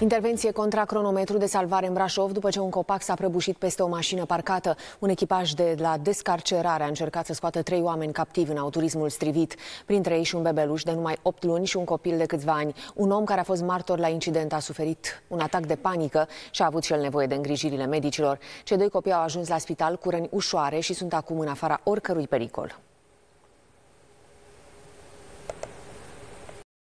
Intervenție contra cronometru de salvare în Brașov după ce un copac s-a prăbușit peste o mașină parcată. Un echipaj de la descarcerare a încercat să scoată trei oameni captivi în autorismul strivit, printre ei și un bebeluș de numai 8 luni și un copil de câțiva ani. Un om care a fost martor la incident a suferit un atac de panică și a avut și el nevoie de îngrijirile medicilor. Cei doi copii au ajuns la spital cu răni ușoare și sunt acum în afara oricărui pericol.